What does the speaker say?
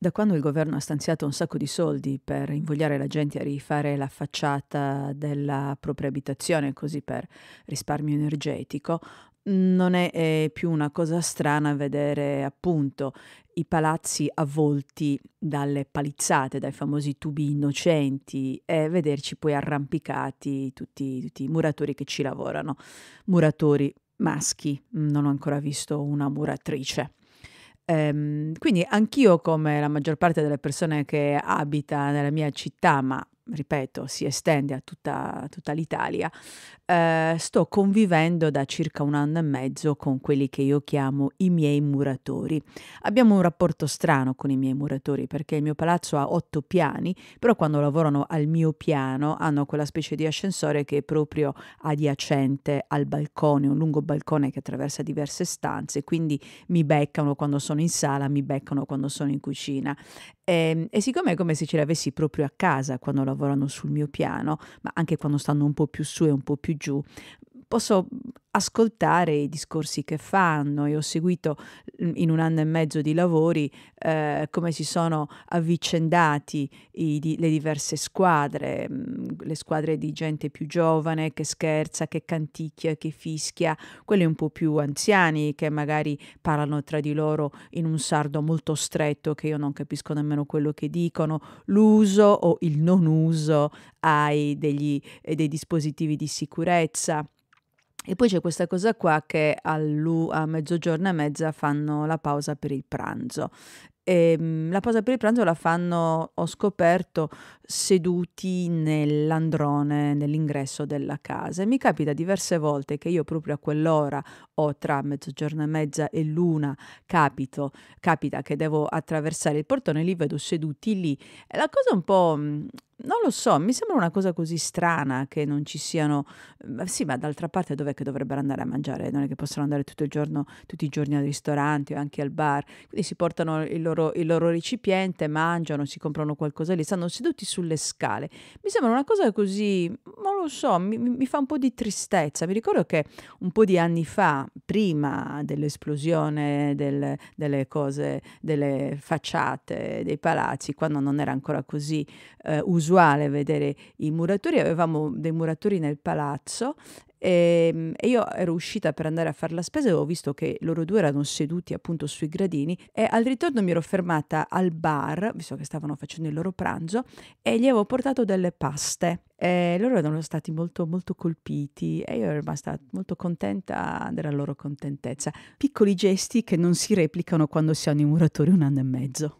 Da quando il governo ha stanziato un sacco di soldi per invogliare la gente a rifare la facciata della propria abitazione, così per risparmio energetico, non è, è più una cosa strana vedere appunto i palazzi avvolti dalle palizzate, dai famosi tubi innocenti e vederci poi arrampicati tutti, tutti i muratori che ci lavorano. Muratori maschi, non ho ancora visto una muratrice. Ehm, quindi anch'io, come la maggior parte delle persone che abita nella mia città, ma ripeto, si estende a tutta, tutta l'Italia, eh, sto convivendo da circa un anno e mezzo con quelli che io chiamo i miei muratori. Abbiamo un rapporto strano con i miei muratori perché il mio palazzo ha otto piani, però quando lavorano al mio piano hanno quella specie di ascensore che è proprio adiacente al balcone, un lungo balcone che attraversa diverse stanze, quindi mi beccano quando sono in sala, mi beccano quando sono in cucina e, ehm, e, siccome è come se ce l'avessi proprio a casa quando lavorano sul mio piano, ma anche quando stanno un po' più su e un po' più giù, posso ascoltare i discorsi che fanno e ho seguito mm, in un anno e mezzo di lavori eh, come si sono avvicendati i, di, le diverse squadre, mm, le squadre di gente più giovane che scherza, che canticchia, che fischia, quelli un po' più anziani che magari parlano tra di loro in un sardo molto stretto che io non capisco nemmeno quello che dicono, l'uso o il non uso ai degli, eh, dei dispositivi di sicurezza. E poi c'è questa cosa qua che a, lu- a mezzogiorno e mezza fanno la pausa per il pranzo. E, ehm, la pausa per il pranzo la fanno, ho scoperto, seduti nell'androne, nell'ingresso della casa. E mi capita diverse volte che io proprio a quell'ora o tra mezzogiorno e mezza e l'una capito, capita che devo attraversare il portone, e li vedo seduti lì. La cosa un po' Non lo so, mi sembra una cosa così strana che non ci siano... Sì, ma d'altra parte dov'è che dovrebbero andare a mangiare? Non è che possono andare tutto il giorno, tutti i giorni al ristorante o anche al bar. Quindi si portano il loro, il loro recipiente, mangiano, si comprano qualcosa lì, stanno seduti sulle scale. Mi sembra una cosa così non so, mi, mi, fa un po' di tristezza. Mi ricordo che un po' di anni fa, prima dell'esplosione del, delle cose, delle facciate dei palazzi, quando non era ancora così eh, usuale vedere i muratori, avevamo dei muratori nel palazzo ehm, e, io ero uscita per andare a fare la spesa e ho visto che loro due erano seduti appunto sui gradini e al ritorno mi ero fermata al bar, visto che stavano facendo il loro pranzo, e gli avevo portato delle paste eh, loro erano stati molto, molto colpiti e io ero rimasta molto contenta della loro contentezza. Piccoli gesti che non si replicano quando si hanno i muratori un anno e mezzo.